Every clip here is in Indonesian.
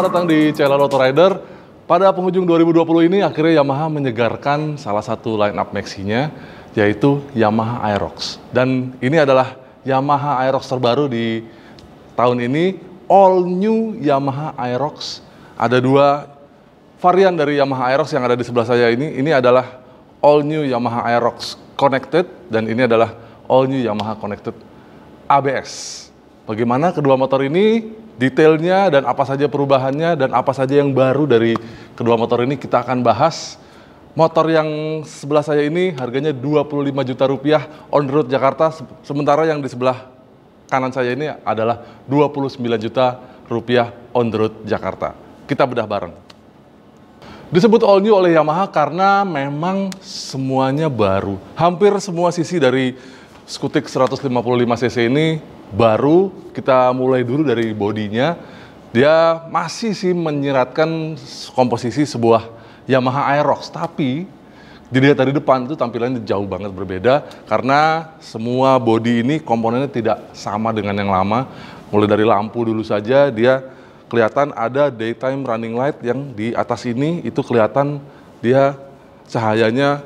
Selamat datang di channel Auto Rider. Pada penghujung 2020 ini akhirnya Yamaha menyegarkan salah satu line up Maxi-nya yaitu Yamaha Aerox. Dan ini adalah Yamaha Aerox terbaru di tahun ini all new Yamaha Aerox. Ada dua varian dari Yamaha Aerox yang ada di sebelah saya ini. Ini adalah all new Yamaha Aerox Connected dan ini adalah all new Yamaha Connected ABS. Bagaimana kedua motor ini detailnya dan apa saja perubahannya dan apa saja yang baru dari kedua motor ini kita akan bahas. Motor yang sebelah saya ini harganya 25 juta rupiah on road Jakarta, sementara yang di sebelah kanan saya ini adalah 29 juta rupiah on road Jakarta. Kita bedah bareng. Disebut all new oleh Yamaha karena memang semuanya baru. Hampir semua sisi dari Skutik 155 cc ini baru kita mulai dulu dari bodinya dia masih sih menyeratkan komposisi sebuah Yamaha Aerox tapi dilihat dari depan itu tampilannya jauh banget berbeda karena semua bodi ini komponennya tidak sama dengan yang lama mulai dari lampu dulu saja dia kelihatan ada daytime running light yang di atas ini itu kelihatan dia cahayanya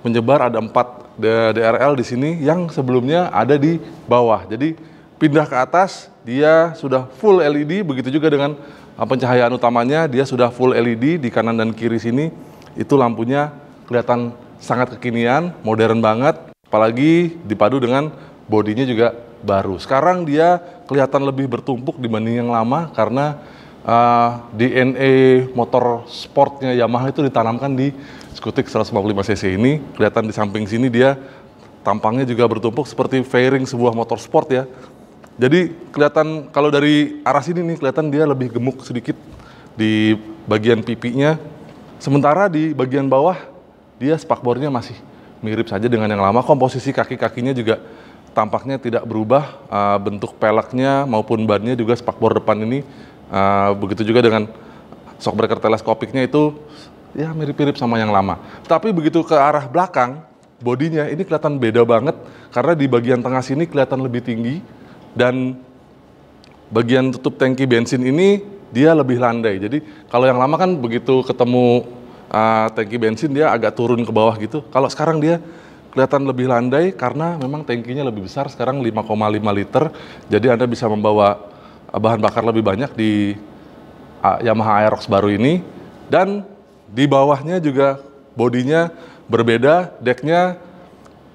menyebar ada empat DRL di sini yang sebelumnya ada di bawah jadi pindah ke atas dia sudah full LED begitu juga dengan uh, pencahayaan utamanya dia sudah full LED di kanan dan kiri sini itu lampunya kelihatan sangat kekinian modern banget apalagi dipadu dengan bodinya juga baru sekarang dia kelihatan lebih bertumpuk dibanding yang lama karena uh, DNA e motor sportnya Yamaha itu ditanamkan di skutik 155cc ini kelihatan di samping sini dia tampangnya juga bertumpuk seperti fairing sebuah motor sport ya jadi kelihatan kalau dari arah sini nih kelihatan dia lebih gemuk sedikit di bagian pipinya. Sementara di bagian bawah dia spakbornya masih mirip saja dengan yang lama. Komposisi kaki-kakinya juga tampaknya tidak berubah. Ah, bentuk peleknya maupun bannya juga spakbor depan ini ah, begitu juga dengan shockbreaker teleskopiknya itu ya mirip-mirip sama yang lama. Tapi begitu ke arah belakang bodinya ini kelihatan beda banget karena di bagian tengah sini kelihatan lebih tinggi dan bagian tutup tangki bensin ini dia lebih landai. Jadi kalau yang lama kan begitu ketemu uh, tangki bensin dia agak turun ke bawah gitu. Kalau sekarang dia kelihatan lebih landai karena memang tangkinya lebih besar sekarang 5,5 liter. Jadi Anda bisa membawa ah, bahan bakar lebih banyak di uh, Yamaha Aerox baru ini dan di bawahnya juga bodinya berbeda, decknya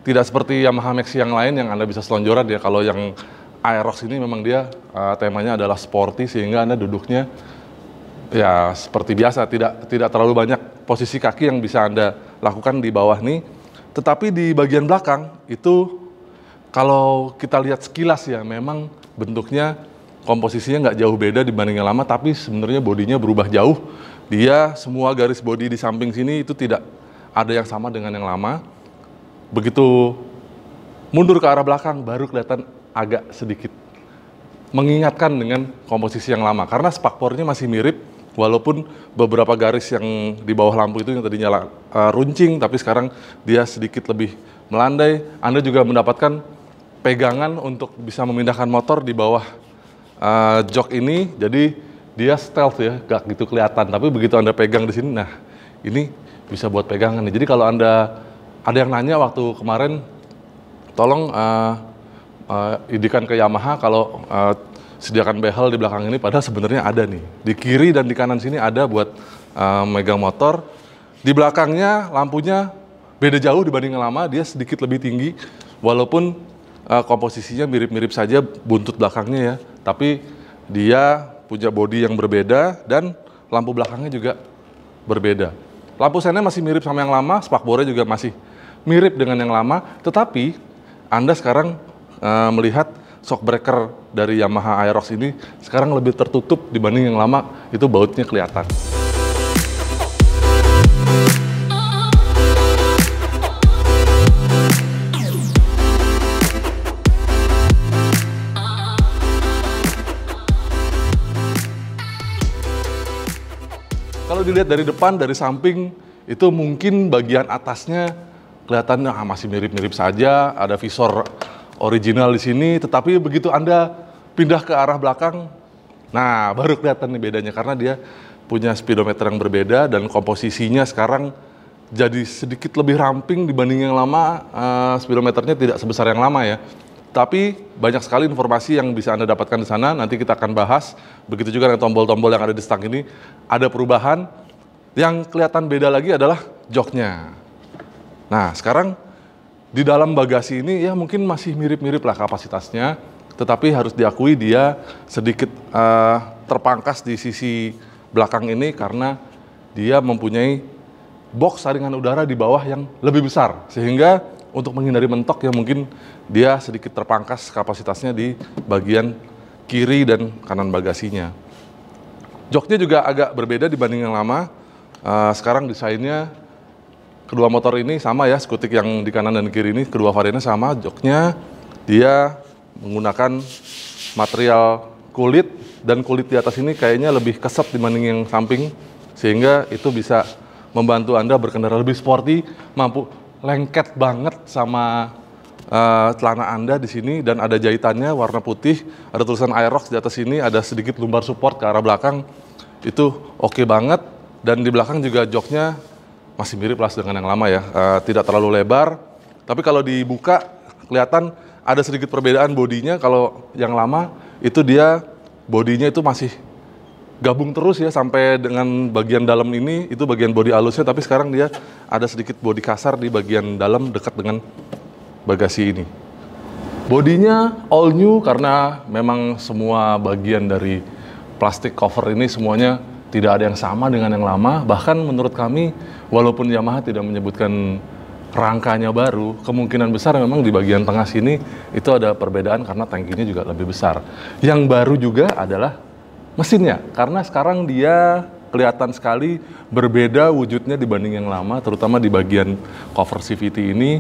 tidak seperti Yamaha Maxi yang lain yang Anda bisa selonjoran ya kalau yang Aerox ini memang dia uh, temanya adalah sporty sehingga Anda duduknya ya seperti biasa tidak tidak terlalu banyak posisi kaki yang bisa Anda lakukan di bawah nih. Tetapi di bagian belakang itu kalau kita lihat sekilas ya memang bentuknya komposisinya nggak jauh beda dibanding yang lama tapi sebenarnya bodinya berubah jauh. Dia semua garis bodi di samping sini itu tidak ada yang sama dengan yang lama. Begitu mundur ke arah belakang baru kelihatan agak sedikit mengingatkan dengan komposisi yang lama karena spakbornya masih mirip walaupun beberapa garis yang di bawah lampu itu yang tadinya uh, runcing tapi sekarang dia sedikit lebih melandai Anda juga mendapatkan pegangan untuk bisa memindahkan motor di bawah uh, jok ini jadi dia stealth ya gak gitu kelihatan tapi begitu Anda pegang di sini nah ini bisa buat pegangan nih jadi kalau Anda ada yang nanya waktu kemarin tolong uh, uh, idikan ke Yamaha kalau uh, sediakan behel di belakang ini padahal sebenarnya ada nih di kiri dan di kanan sini ada buat uh, megang motor di belakangnya lampunya beda jauh dibanding yang lama dia sedikit lebih tinggi walaupun uh, komposisinya mirip-mirip saja buntut belakangnya ya tapi dia punya body yang berbeda dan lampu belakangnya juga berbeda lampu sennya masih mirip sama yang lama spakbornya juga masih mirip dengan yang lama tetapi anda sekarang uh, melihat shockbreaker dari Yamaha Aerox ini sekarang lebih tertutup dibanding yang lama, itu bautnya kelihatan. Kalau dilihat dari depan, dari samping, itu mungkin bagian atasnya kelihatan ah, masih mirip-mirip saja, ada visor original di sini, tetapi begitu Anda pindah ke arah belakang, nah baru kelihatan nih bedanya karena dia punya speedometer yang berbeda dan komposisinya sekarang jadi sedikit lebih ramping dibanding yang lama, uh, speedometernya tidak sebesar yang lama ya. Tapi banyak sekali informasi yang bisa Anda dapatkan di sana, nanti kita akan bahas. Begitu juga dengan tombol-tombol yang ada di stang ini, ada perubahan. Yang kelihatan beda lagi adalah joknya. Nah, sekarang di dalam bagasi ini ya mungkin masih mirip-mirip lah kapasitasnya, tetapi harus diakui dia sedikit uh, terpangkas di sisi belakang ini karena dia mempunyai box saringan udara di bawah yang lebih besar sehingga untuk menghindari mentok ya mungkin dia sedikit terpangkas kapasitasnya di bagian kiri dan kanan bagasinya. Joknya juga agak berbeda dibanding yang lama. Uh, sekarang desainnya kedua motor ini sama ya, skutik yang di kanan dan kiri ini kedua variannya sama, joknya dia menggunakan material kulit dan kulit di atas ini kayaknya lebih keset dibanding yang samping sehingga itu bisa membantu Anda berkendara lebih sporty, mampu lengket banget sama uh, celana Anda di sini dan ada jahitannya warna putih, ada tulisan Aerox di atas sini, ada sedikit lumbar support ke arah belakang. Itu oke okay banget dan di belakang juga joknya masih mirip lah dengan yang lama ya. Uh, tidak terlalu lebar, tapi kalau dibuka kelihatan ada sedikit perbedaan bodinya. Kalau yang lama itu dia bodinya itu masih gabung terus ya sampai dengan bagian dalam ini itu bagian bodi alusnya tapi sekarang dia ada sedikit bodi kasar di bagian dalam dekat dengan bagasi ini. Bodinya all new karena memang semua bagian dari plastik cover ini semuanya tidak ada yang sama dengan yang lama. Bahkan menurut kami, walaupun Yamaha tidak menyebutkan rangkanya baru, kemungkinan besar memang di bagian tengah sini itu ada perbedaan karena tangkinya juga lebih besar. Yang baru juga adalah mesinnya, karena sekarang dia kelihatan sekali berbeda wujudnya dibanding yang lama, terutama di bagian cover CVT ini.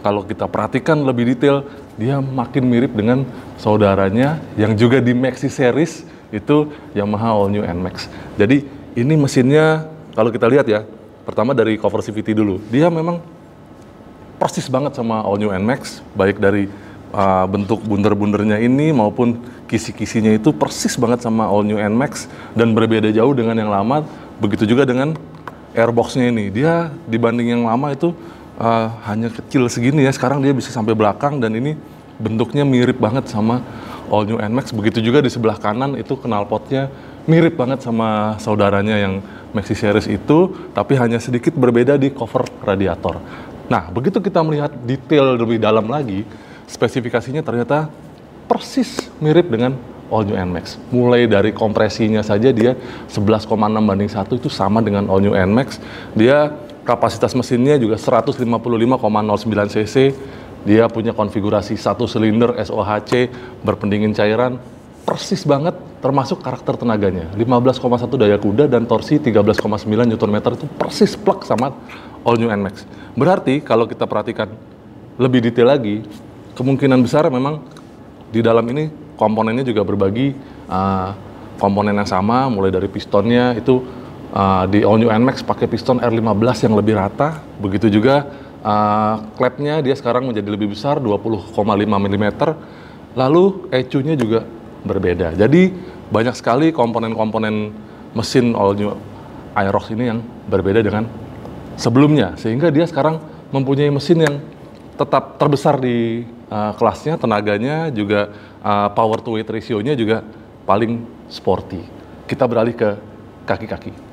Kalau kita perhatikan lebih detail, dia makin mirip dengan saudaranya yang juga di Maxi series itu Yamaha All New NMAX. Jadi ini mesinnya kalau kita lihat ya, pertama dari cover CVT dulu, dia memang persis banget sama All New NMAX, baik dari uh, bentuk bunder-bundernya ini maupun kisi-kisinya itu persis banget sama All New NMAX dan berbeda jauh dengan yang lama. Begitu juga dengan airboxnya ini, dia dibanding yang lama itu uh, hanya kecil segini ya, sekarang dia bisa sampai belakang dan ini bentuknya mirip banget sama all new NMAX begitu juga di sebelah kanan itu knalpotnya mirip banget sama saudaranya yang Maxi series itu tapi hanya sedikit berbeda di cover radiator nah begitu kita melihat detail lebih dalam lagi spesifikasinya ternyata persis mirip dengan all new NMAX. Mulai dari kompresinya saja dia 11,6 banding 1 itu sama dengan all new NMAX. Dia kapasitas mesinnya juga 155,09 cc dia punya konfigurasi satu silinder SOHC berpendingin cairan persis banget termasuk karakter tenaganya. 15,1 daya kuda dan torsi 13,9 Nm itu persis plek sama all new NMAX. Berarti kalau kita perhatikan lebih detail lagi, kemungkinan besar memang di dalam ini komponennya juga berbagi uh, komponen yang sama mulai dari pistonnya itu uh, di all new NMAX pakai piston R15 yang lebih rata, begitu juga Uh, dia sekarang menjadi lebih besar 20,5 mm. Lalu ecunya juga berbeda. Jadi banyak sekali komponen-komponen mesin all new Aerox ini yang berbeda dengan sebelumnya sehingga dia sekarang mempunyai mesin yang tetap terbesar di uh, kelasnya, tenaganya juga uh, power to weight ratio-nya juga paling sporty. Kita beralih ke kaki-kaki.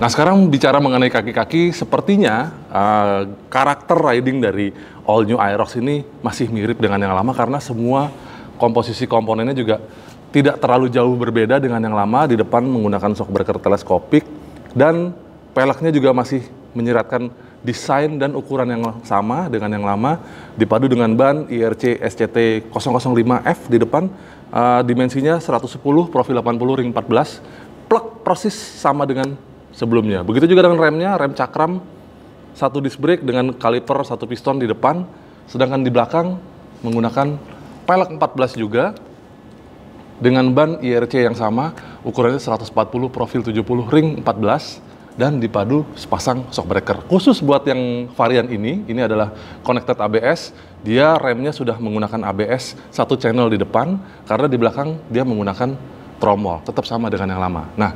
Nah sekarang bicara mengenai kaki-kaki, sepertinya uh, karakter riding dari all new Aerox ini masih mirip dengan yang lama karena semua komposisi komponennya juga tidak terlalu jauh berbeda dengan yang lama. Di depan menggunakan shockbreaker teleskopik dan peleknya juga masih menyeratkan desain dan ukuran yang sama dengan yang lama dipadu dengan ban IRC SCT 005F di depan uh, dimensinya 110 profil 80 ring 14 plek persis sama dengan sebelumnya. Begitu juga dengan remnya, rem cakram satu disc brake dengan kaliper satu piston di depan, sedangkan di belakang menggunakan pelek 14 juga dengan ban IRC yang sama, ukurannya 140 profil 70 ring 14 dan dipadu sepasang shockbreaker Khusus buat yang varian ini, ini adalah connected ABS. Dia remnya sudah menggunakan ABS satu channel di depan karena di belakang dia menggunakan tromol, tetap sama dengan yang lama. Nah,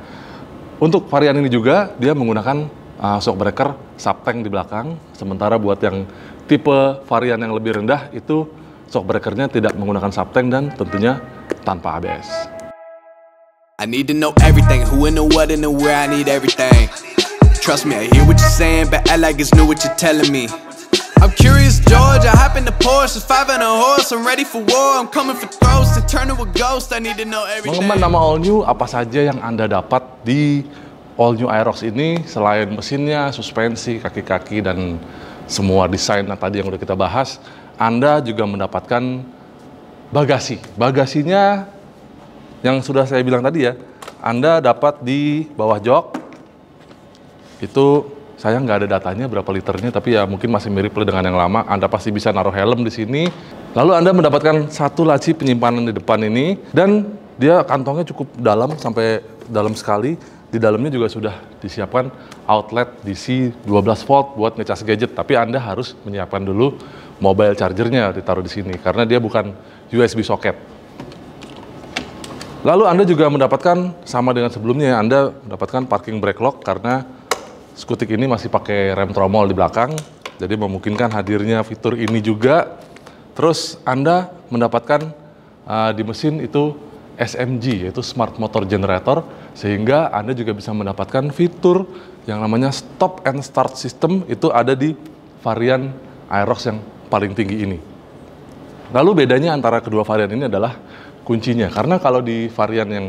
untuk varian ini juga dia menggunakan uh, shockbreaker subtank di belakang, sementara buat yang tipe varian yang lebih rendah itu shockbreakernya tidak menggunakan subtank dan tentunya tanpa ABS. I need to know everything, who in the what and the where I need everything. Trust me, I hear what you're saying, but I like it's new what you're telling me. I'm curious, George. I hop in the Porsche, five and a horse. I'm ready for war. I'm coming for throws to turn to a ghost. I need to know everything. Mengeman nama All New, apa saja yang Anda dapat di All New Aerox ini selain mesinnya, suspensi, kaki-kaki dan semua desain yang tadi yang udah kita bahas, Anda juga mendapatkan bagasi. Bagasinya yang sudah saya bilang tadi ya, Anda dapat di bawah jok itu saya nggak ada datanya berapa liternya, tapi ya mungkin masih mirip dengan yang lama. Anda pasti bisa naruh helm di sini. Lalu Anda mendapatkan satu laci penyimpanan di depan ini, dan dia kantongnya cukup dalam, sampai dalam sekali. Di dalamnya juga sudah disiapkan outlet DC 12 volt buat ngecas gadget, tapi Anda harus menyiapkan dulu mobile chargernya ditaruh di sini, karena dia bukan USB socket. Lalu Anda juga mendapatkan, sama dengan sebelumnya, Anda mendapatkan parking brake lock karena Skutik ini masih pakai rem tromol di belakang, jadi memungkinkan hadirnya fitur ini juga. Terus Anda mendapatkan uh, di mesin itu SMG, yaitu Smart Motor Generator, sehingga Anda juga bisa mendapatkan fitur yang namanya Stop and Start System, itu ada di varian Aerox yang paling tinggi ini. Lalu bedanya antara kedua varian ini adalah kuncinya, karena kalau di varian yang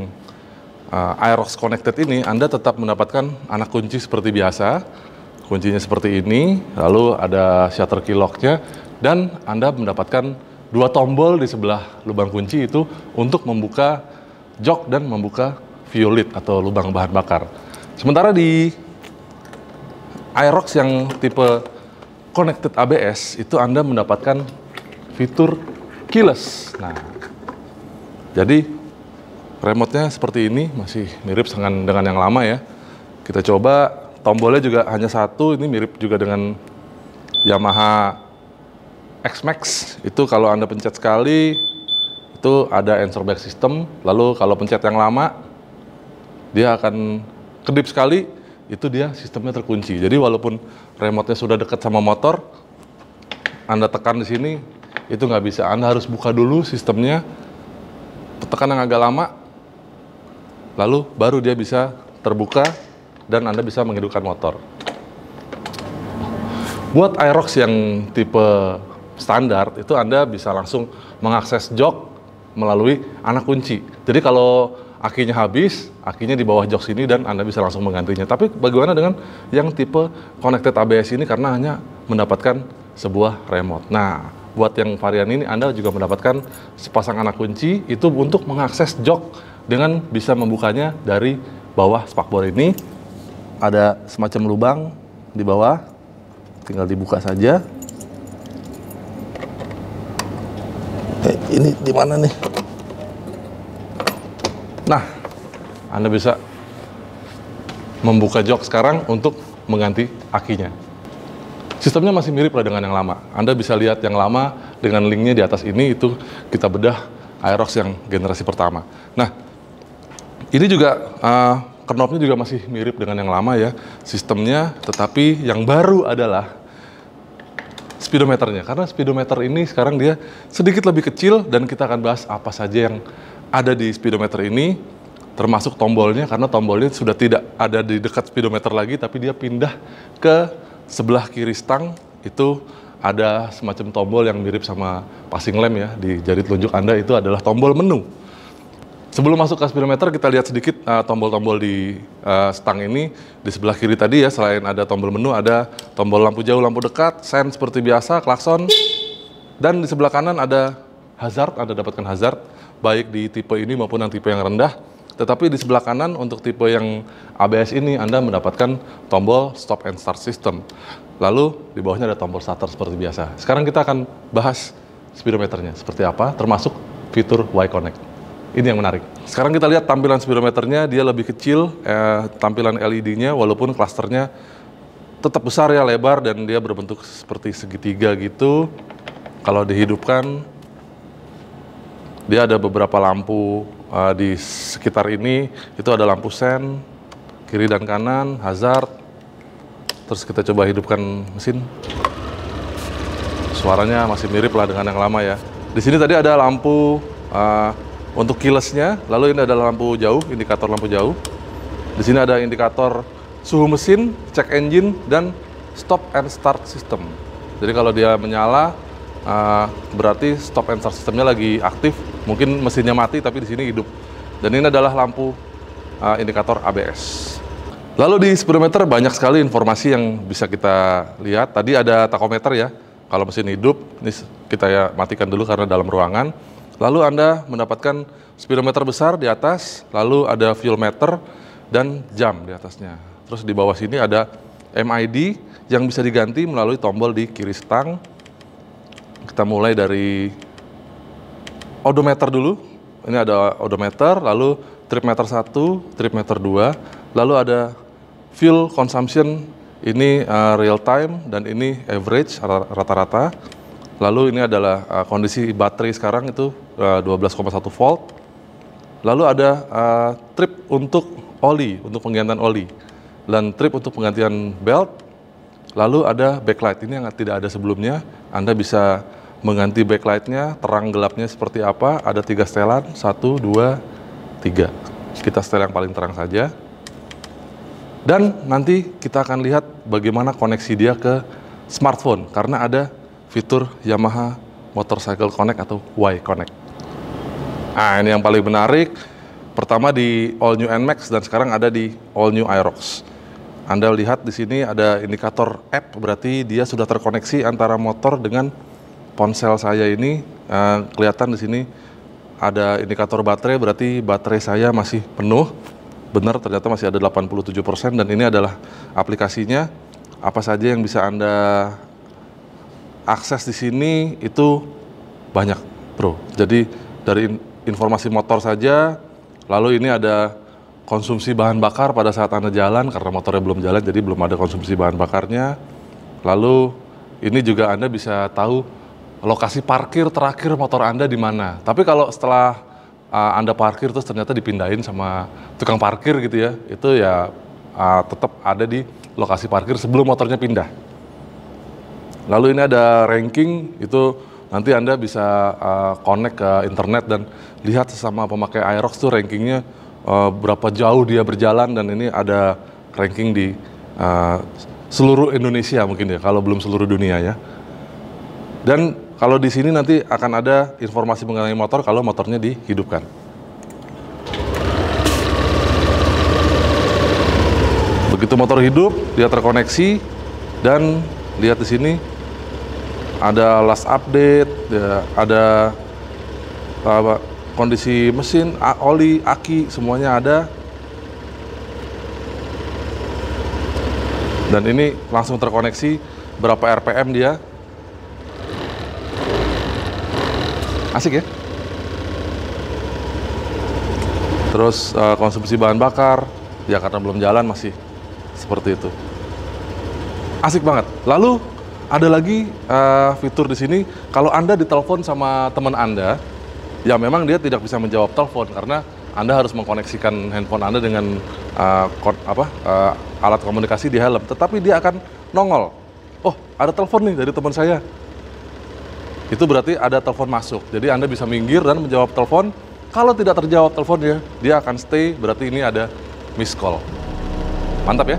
uh, Aerox Connected ini Anda tetap mendapatkan anak kunci seperti biasa. Kuncinya seperti ini, lalu ada shutter key locknya, dan Anda mendapatkan dua tombol di sebelah lubang kunci itu untuk membuka jok dan membuka violet atau lubang bahan bakar. Sementara di Aerox yang tipe connected ABS itu Anda mendapatkan fitur keyless. Nah, jadi Remote-nya seperti ini, masih mirip dengan, dengan yang lama ya. Kita coba, tombolnya juga hanya satu, ini mirip juga dengan Yamaha X-Max. Itu kalau Anda pencet sekali, itu ada answer back system. Lalu kalau pencet yang lama, dia akan kedip sekali, itu dia sistemnya terkunci. Jadi walaupun remote-nya sudah dekat sama motor, Anda tekan di sini, itu nggak bisa. Anda harus buka dulu sistemnya, tekan yang agak lama, lalu baru dia bisa terbuka dan Anda bisa menghidupkan motor. Buat Aerox yang tipe standar, itu Anda bisa langsung mengakses jok melalui anak kunci. Jadi kalau akinya habis, akinya di bawah jok sini dan Anda bisa langsung menggantinya. Tapi bagaimana dengan yang tipe connected ABS ini karena hanya mendapatkan sebuah remote. Nah, buat yang varian ini Anda juga mendapatkan sepasang anak kunci itu untuk mengakses jok dengan bisa membukanya dari bawah spakbor ini ada semacam lubang di bawah tinggal dibuka saja eh, ini di mana nih nah anda bisa membuka jok sekarang untuk mengganti akinya sistemnya masih mirip lah dengan yang lama anda bisa lihat yang lama dengan linknya di atas ini itu kita bedah Aerox yang generasi pertama nah ini juga uh, ah, knobnya juga masih mirip dengan yang lama ya sistemnya, tetapi yang baru adalah speedometernya karena speedometer ini sekarang dia sedikit lebih kecil dan kita akan bahas apa saja yang ada di speedometer ini termasuk tombolnya karena tombolnya sudah tidak ada di dekat speedometer lagi tapi dia pindah ke sebelah kiri stang itu ada semacam tombol yang mirip sama passing lamp ya di jari telunjuk Anda itu adalah tombol menu Sebelum masuk ke speedometer, kita lihat sedikit eh, tombol-tombol uh, di uh, stang ini. Di sebelah kiri tadi ya, selain ada tombol menu, ada tombol lampu jauh, lampu dekat, sen seperti biasa, klakson. Dan di sebelah kanan ada hazard, Anda dapatkan hazard, baik di tipe ini maupun yang tipe yang rendah. Tetapi di sebelah kanan untuk tipe yang ABS ini, Anda mendapatkan tombol stop and start system. Lalu di bawahnya ada tombol starter seperti biasa. Sekarang kita akan bahas speedometernya seperti apa, termasuk fitur Y-Connect. Ini yang menarik. Sekarang kita lihat tampilan speedometernya, dia lebih kecil, eh, tampilan LED-nya, walaupun klasternya tetap besar ya, lebar, dan dia berbentuk seperti segitiga gitu. Kalau dihidupkan, dia ada beberapa lampu eh, di sekitar ini, itu ada lampu sen, kiri dan kanan, hazard. Terus kita coba hidupkan mesin. Suaranya masih mirip lah dengan yang lama ya. Di sini tadi ada lampu uh, untuk keylessnya lalu ini adalah lampu jauh, indikator lampu jauh. Di sini ada indikator suhu mesin, check engine, dan stop and start system. Jadi kalau dia menyala, eh, berarti stop and start systemnya lagi aktif. Mungkin mesinnya mati, tapi di sini hidup. Dan ini adalah lampu eh, indikator ABS. Lalu di speedometer banyak sekali informasi yang bisa kita lihat. Tadi ada takometer ya, kalau mesin hidup, ini kita ya matikan dulu karena dalam ruangan. Lalu Anda mendapatkan speedometer besar di atas, lalu ada fuel meter dan jam di atasnya. Terus di bawah sini ada MID yang bisa diganti melalui tombol di kiri stang. Kita mulai dari odometer dulu. Ini ada odometer, lalu trip meter 1, trip meter 2, lalu ada fuel consumption ini uh, real time dan ini average rata-rata. Lalu ini adalah uh, kondisi baterai sekarang itu uh, 12,1 volt. Lalu ada uh, trip untuk oli, untuk penggantian oli. Dan trip untuk penggantian belt. Lalu ada backlight. Ini yang tidak ada sebelumnya. Anda bisa mengganti backlightnya, terang gelapnya seperti apa. Ada tiga setelan, satu, dua, tiga. Kita setel yang paling terang saja. Dan nanti kita akan lihat bagaimana koneksi dia ke smartphone. Karena ada fitur Yamaha Motorcycle Connect atau Y Connect. Nah, ini yang paling menarik. Pertama di All New NMAX dan sekarang ada di All New Aerox. Anda lihat di sini ada indikator app, berarti dia sudah terkoneksi antara motor dengan ponsel saya ini. Eh, kelihatan di sini ada indikator baterai, berarti baterai saya masih penuh. Benar, ternyata masih ada 87% dan ini adalah aplikasinya. Apa saja yang bisa Anda akses di sini itu banyak, Bro. Jadi dari informasi motor saja, lalu ini ada konsumsi bahan bakar pada saat Anda jalan karena motornya belum jalan jadi belum ada konsumsi bahan bakarnya. Lalu ini juga Anda bisa tahu lokasi parkir terakhir motor Anda di mana. Tapi kalau setelah uh, Anda parkir terus ternyata dipindahin sama tukang parkir gitu ya, itu ya uh, tetap ada di lokasi parkir sebelum motornya pindah. Lalu ini ada ranking itu nanti Anda bisa uh, connect ke internet dan lihat sesama pemakai Aerox tuh rankingnya uh, berapa jauh dia berjalan dan ini ada ranking di uh, seluruh Indonesia mungkin ya kalau belum seluruh dunia ya. Dan kalau di sini nanti akan ada informasi mengenai motor kalau motornya dihidupkan. Begitu motor hidup, dia terkoneksi dan lihat di sini ada last update, ya, ada apa, kondisi mesin, oli, aki, semuanya ada. Dan ini langsung terkoneksi berapa RPM dia. Asik ya. Terus uh, konsumsi bahan bakar, ya karena belum jalan masih seperti itu. Asik banget. Lalu ada lagi uh, fitur di sini kalau Anda ditelepon sama teman Anda, ya memang dia tidak bisa menjawab telepon karena Anda harus mengkoneksikan handphone Anda dengan uh, apa uh, alat komunikasi di helm, tetapi dia akan nongol. Oh, ada telepon nih dari teman saya. Itu berarti ada telepon masuk. Jadi Anda bisa minggir dan menjawab telepon. Kalau tidak terjawab teleponnya, dia akan stay, berarti ini ada miss call. Mantap ya?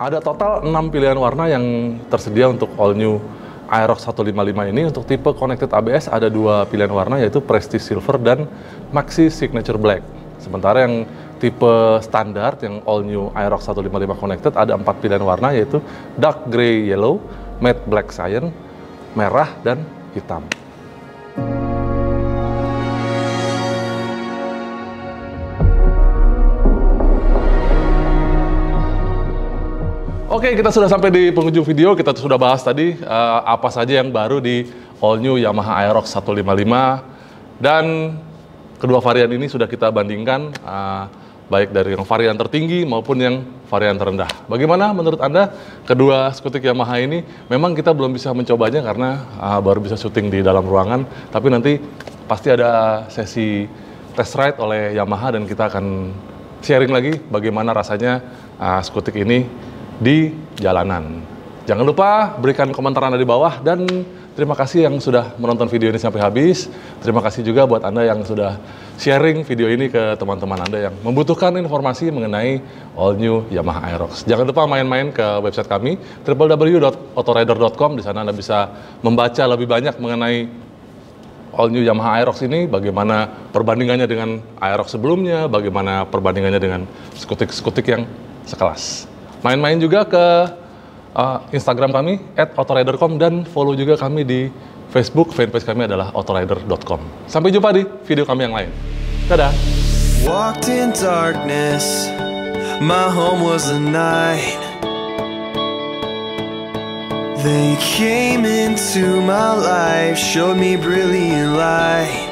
Ada total 6 pilihan warna yang tersedia untuk all new Aerox 155 ini untuk tipe connected ABS ada dua pilihan warna yaitu Prestige Silver dan Maxi Signature Black. Sementara yang tipe standar yang all new Aerox 155 connected ada empat pilihan warna yaitu dark grey yellow, matte black cyan, merah dan hitam. Oke, kita sudah sampai di penghujung video. Kita sudah bahas tadi uh, apa saja yang baru di all new Yamaha Aerox 155 dan kedua varian ini sudah kita bandingkan uh, baik dari yang varian tertinggi maupun yang varian terendah. Bagaimana menurut Anda kedua skutik Yamaha ini? Memang kita belum bisa mencobanya karena uh, baru bisa syuting di dalam ruangan, tapi nanti pasti ada sesi test ride oleh Yamaha dan kita akan sharing lagi bagaimana rasanya uh, skutik ini di jalanan. Jangan lupa berikan komentar Anda di bawah dan terima kasih yang sudah menonton video ini sampai habis. Terima kasih juga buat Anda yang sudah sharing video ini ke teman-teman Anda yang membutuhkan informasi mengenai all new Yamaha Aerox. Jangan lupa main-main ke website kami www.autorider.com di sana Anda bisa membaca lebih banyak mengenai all new Yamaha Aerox ini bagaimana perbandingannya dengan Aerox sebelumnya, bagaimana perbandingannya dengan skutik-skutik yang sekelas main-main juga ke uh, Instagram kami @autorider.com dan follow juga kami di Facebook fanpage kami adalah autorider.com. Sampai jumpa di video kami yang lain. Dadah. Walked in darkness. My home was a night. They came into my life, showed me brilliant light.